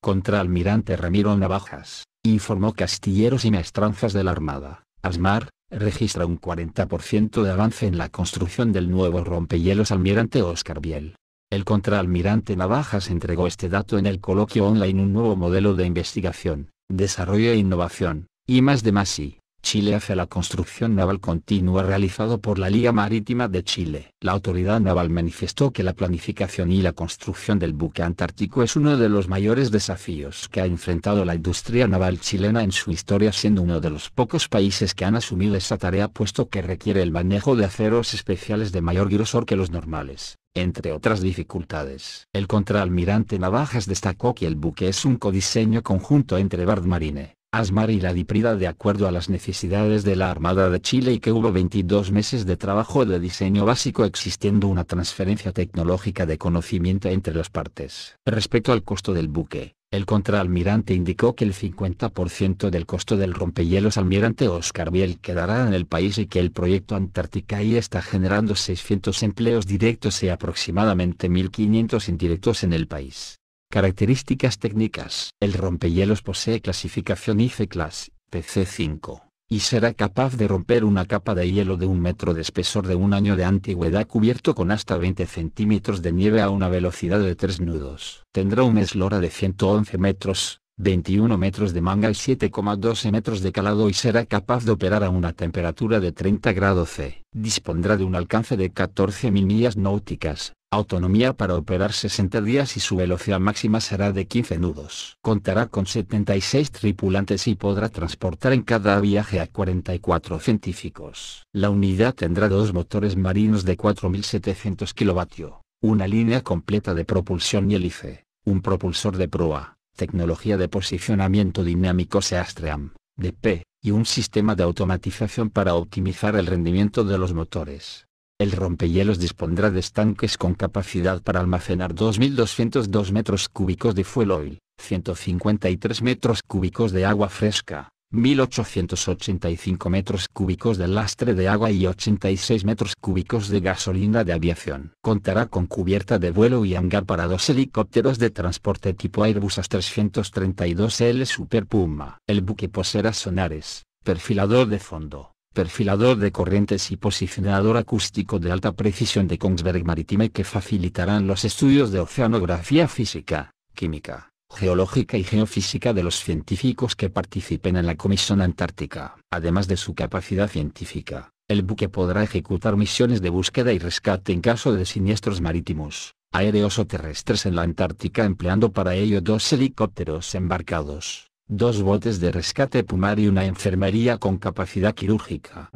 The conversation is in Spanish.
Contraalmirante Ramiro Navajas, informó Castilleros y Maestranzas de la Armada, ASMAR, registra un 40% de avance en la construcción del nuevo rompehielos almirante Oscar Biel. El contraalmirante Navajas entregó este dato en el coloquio online Un nuevo modelo de investigación, desarrollo e innovación, y más de más y Chile hacia la construcción naval continua realizado por la Liga Marítima de Chile. La autoridad naval manifestó que la planificación y la construcción del buque antártico es uno de los mayores desafíos que ha enfrentado la industria naval chilena en su historia siendo uno de los pocos países que han asumido esa tarea puesto que requiere el manejo de aceros especiales de mayor grosor que los normales entre otras dificultades. El contraalmirante Navajas destacó que el buque es un codiseño conjunto entre Bard Marine, Asmar y la Diprida de acuerdo a las necesidades de la Armada de Chile y que hubo 22 meses de trabajo de diseño básico existiendo una transferencia tecnológica de conocimiento entre las partes. Respecto al costo del buque, el contraalmirante indicó que el 50% del costo del rompehielos almirante Oscar Biel quedará en el país y que el proyecto Antártica I está generando 600 empleos directos y aproximadamente 1.500 indirectos en el país. Características técnicas. El rompehielos posee clasificación IC class PC5, y será capaz de romper una capa de hielo de un metro de espesor de un año de antigüedad cubierto con hasta 20 centímetros de nieve a una velocidad de 3 nudos. Tendrá una eslora de 111 metros, 21 metros de manga y 7,12 metros de calado y será capaz de operar a una temperatura de 30 grados C. Dispondrá de un alcance de 14.000 millas náuticas, Autonomía para operar 60 días y su velocidad máxima será de 15 nudos. Contará con 76 tripulantes y podrá transportar en cada viaje a 44 científicos. La unidad tendrá dos motores marinos de 4.700 kW, una línea completa de propulsión y hélice, un propulsor de proa, tecnología de posicionamiento dinámico Seastream, DP, y un sistema de automatización para optimizar el rendimiento de los motores. El rompehielos dispondrá de estanques con capacidad para almacenar 2.202 metros cúbicos de fuel oil, 153 metros cúbicos de agua fresca, 1.885 metros cúbicos de lastre de agua y 86 metros cúbicos de gasolina de aviación. Contará con cubierta de vuelo y hangar para dos helicópteros de transporte tipo Airbus A332L Super Puma. El buque poseerá sonares, perfilador de fondo, perfilador de corrientes y posicionador acústico de alta precisión de Kongsberg Maritime que facilitarán los estudios de oceanografía física, química, geológica y geofísica de los científicos que participen en la Comisión Antártica. Además de su capacidad científica, el buque podrá ejecutar misiones de búsqueda y rescate en caso de siniestros marítimos, aéreos o terrestres en la Antártica empleando para ello dos helicópteros embarcados dos botes de rescate Pumar y una enfermería con capacidad quirúrgica.